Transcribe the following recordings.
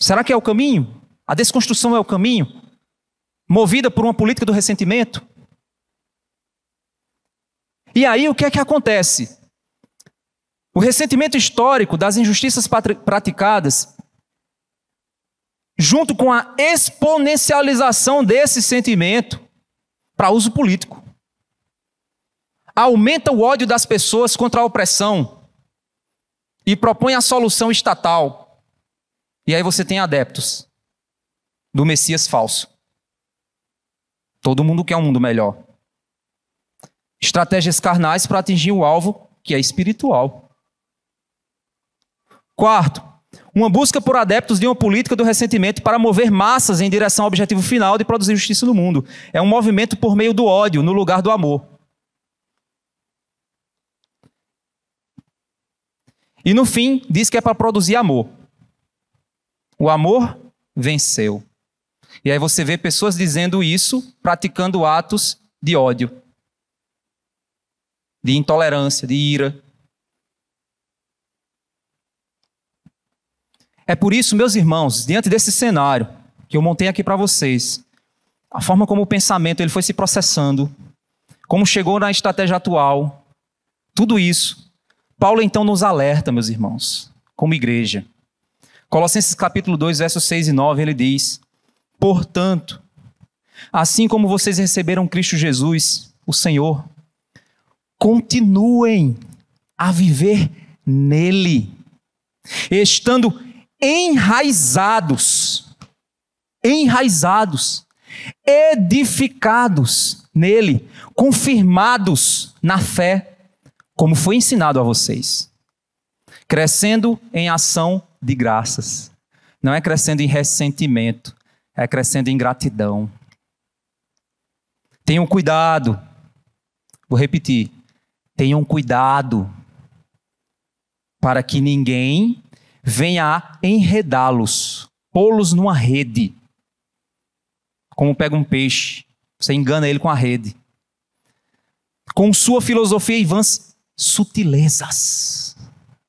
Será que é o caminho? A desconstrução é o caminho? Movida por uma política do ressentimento? E aí o que é que acontece? O ressentimento histórico das injustiças praticadas, junto com a exponencialização desse sentimento para uso político, aumenta o ódio das pessoas contra a opressão e propõe a solução estatal e aí você tem adeptos do Messias falso. Todo mundo quer um mundo melhor. Estratégias carnais para atingir o alvo que é espiritual. Quarto, uma busca por adeptos de uma política do ressentimento para mover massas em direção ao objetivo final de produzir justiça no mundo. É um movimento por meio do ódio no lugar do amor. E no fim, diz que é para produzir amor. O amor venceu. E aí você vê pessoas dizendo isso, praticando atos de ódio, de intolerância, de ira. É por isso, meus irmãos, diante desse cenário que eu montei aqui para vocês, a forma como o pensamento ele foi se processando, como chegou na estratégia atual, tudo isso, Paulo então nos alerta, meus irmãos, como igreja. Colossenses capítulo 2, versos 6 e 9, ele diz: Portanto, assim como vocês receberam Cristo Jesus, o Senhor, continuem a viver nele, estando enraizados, enraizados, edificados nele, confirmados na fé, como foi ensinado a vocês, crescendo em ação de graças. Não é crescendo em ressentimento, é crescendo em gratidão. Tenham cuidado. Vou repetir. Tenham cuidado para que ninguém venha a enredá-los, pô-los numa rede. Como pega um peixe, você engana ele com a rede. Com sua filosofia e vãs sutilezas.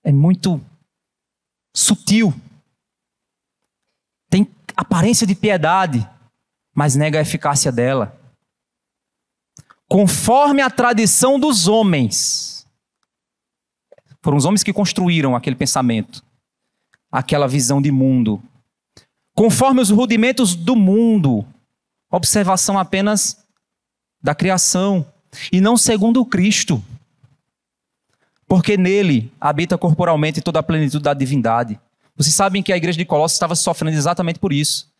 É muito sutil, tem aparência de piedade, mas nega a eficácia dela. Conforme a tradição dos homens, foram os homens que construíram aquele pensamento, aquela visão de mundo. Conforme os rudimentos do mundo, observação apenas da criação, e não segundo Cristo porque nele habita corporalmente toda a plenitude da divindade. Vocês sabem que a igreja de Colossos estava sofrendo exatamente por isso.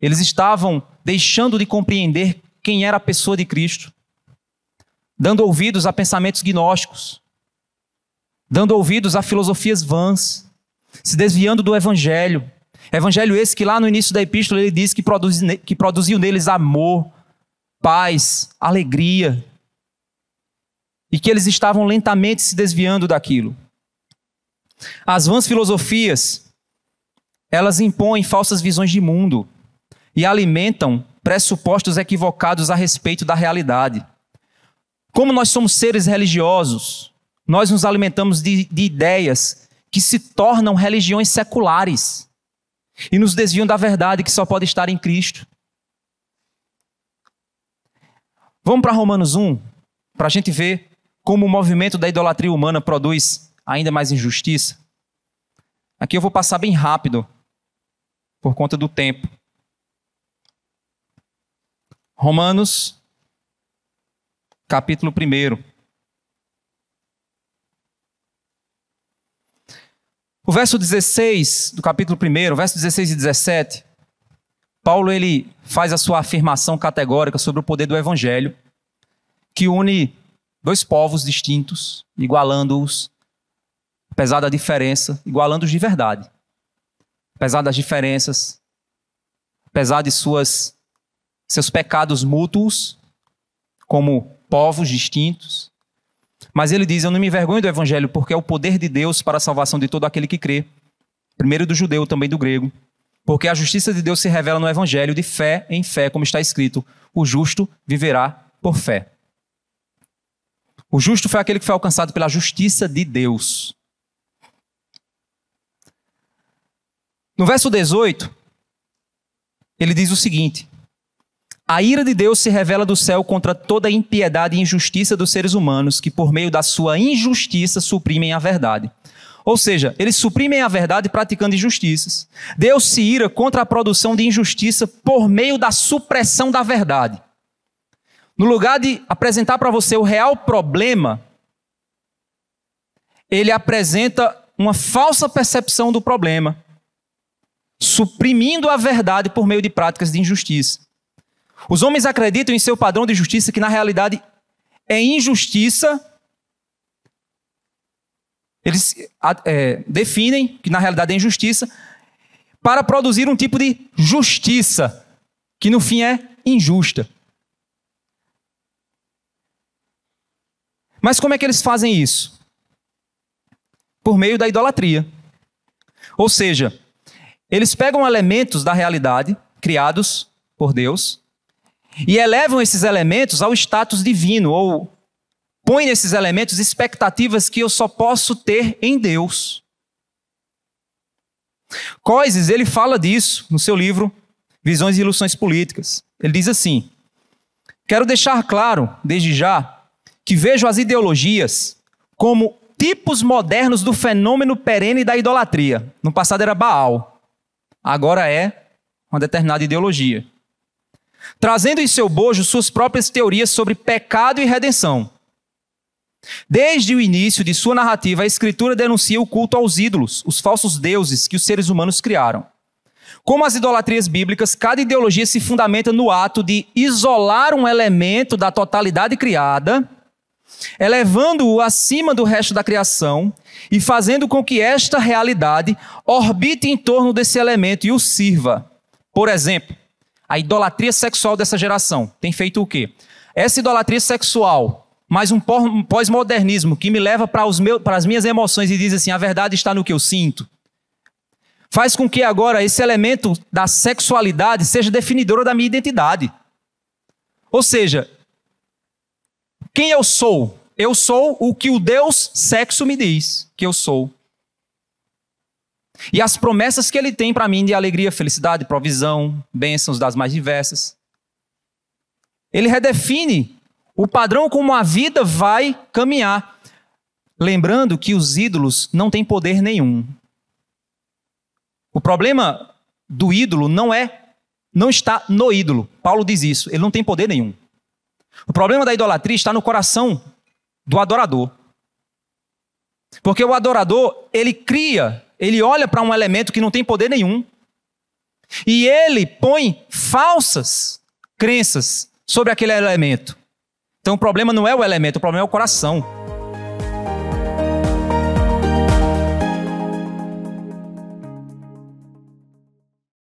Eles estavam deixando de compreender quem era a pessoa de Cristo, dando ouvidos a pensamentos gnósticos, dando ouvidos a filosofias vãs, se desviando do evangelho. Evangelho esse que lá no início da epístola ele diz que, produz, que produziu neles amor, paz, alegria, e que eles estavam lentamente se desviando daquilo. As vãs filosofias, elas impõem falsas visões de mundo e alimentam pressupostos equivocados a respeito da realidade. Como nós somos seres religiosos, nós nos alimentamos de, de ideias que se tornam religiões seculares e nos desviam da verdade que só pode estar em Cristo. Vamos para Romanos 1, para a gente ver como o movimento da idolatria humana produz ainda mais injustiça? Aqui eu vou passar bem rápido, por conta do tempo. Romanos, capítulo 1. O verso 16 do capítulo 1, verso 16 e 17, Paulo ele faz a sua afirmação categórica sobre o poder do evangelho, que une Dois povos distintos, igualando-os, apesar da diferença, igualando-os de verdade. Apesar das diferenças, apesar de suas, seus pecados mútuos, como povos distintos. Mas ele diz: Eu não me envergonho do evangelho, porque é o poder de Deus para a salvação de todo aquele que crê, primeiro do judeu, também do grego. Porque a justiça de Deus se revela no evangelho de fé em fé, como está escrito: O justo viverá por fé. O justo foi aquele que foi alcançado pela justiça de Deus. No verso 18, ele diz o seguinte: A ira de Deus se revela do céu contra toda a impiedade e injustiça dos seres humanos, que por meio da sua injustiça suprimem a verdade. Ou seja, eles suprimem a verdade praticando injustiças. Deus se ira contra a produção de injustiça por meio da supressão da verdade. No lugar de apresentar para você o real problema, ele apresenta uma falsa percepção do problema, suprimindo a verdade por meio de práticas de injustiça. Os homens acreditam em seu padrão de justiça, que na realidade é injustiça. Eles é, definem que na realidade é injustiça, para produzir um tipo de justiça, que no fim é injusta. Mas como é que eles fazem isso? Por meio da idolatria. Ou seja, eles pegam elementos da realidade criados por Deus e elevam esses elementos ao status divino, ou põem nesses elementos expectativas que eu só posso ter em Deus. Coises, ele fala disso no seu livro Visões e Ilusões Políticas. Ele diz assim: Quero deixar claro, desde já, que vejo as ideologias como tipos modernos do fenômeno perene da idolatria. No passado era Baal, agora é uma determinada ideologia. Trazendo em seu bojo suas próprias teorias sobre pecado e redenção. Desde o início de sua narrativa, a escritura denuncia o culto aos ídolos, os falsos deuses que os seres humanos criaram. Como as idolatrias bíblicas, cada ideologia se fundamenta no ato de isolar um elemento da totalidade criada elevando-o é acima do resto da criação e fazendo com que esta realidade orbite em torno desse elemento e o sirva. Por exemplo, a idolatria sexual dessa geração tem feito o quê? Essa idolatria sexual, mais um pós-modernismo que me leva para, meus, para as minhas emoções e diz assim: a verdade está no que eu sinto. Faz com que agora esse elemento da sexualidade seja definidor da minha identidade. Ou seja, quem eu sou? Eu sou o que o Deus sexo me diz que eu sou. E as promessas que ele tem para mim de alegria, felicidade, provisão, bênçãos das mais diversas. Ele redefine o padrão como a vida vai caminhar. Lembrando que os ídolos não têm poder nenhum. O problema do ídolo não é não está no ídolo. Paulo diz isso, ele não tem poder nenhum. O problema da idolatria está no coração do adorador. Porque o adorador, ele cria, ele olha para um elemento que não tem poder nenhum. E ele põe falsas crenças sobre aquele elemento. Então o problema não é o elemento, o problema é o coração.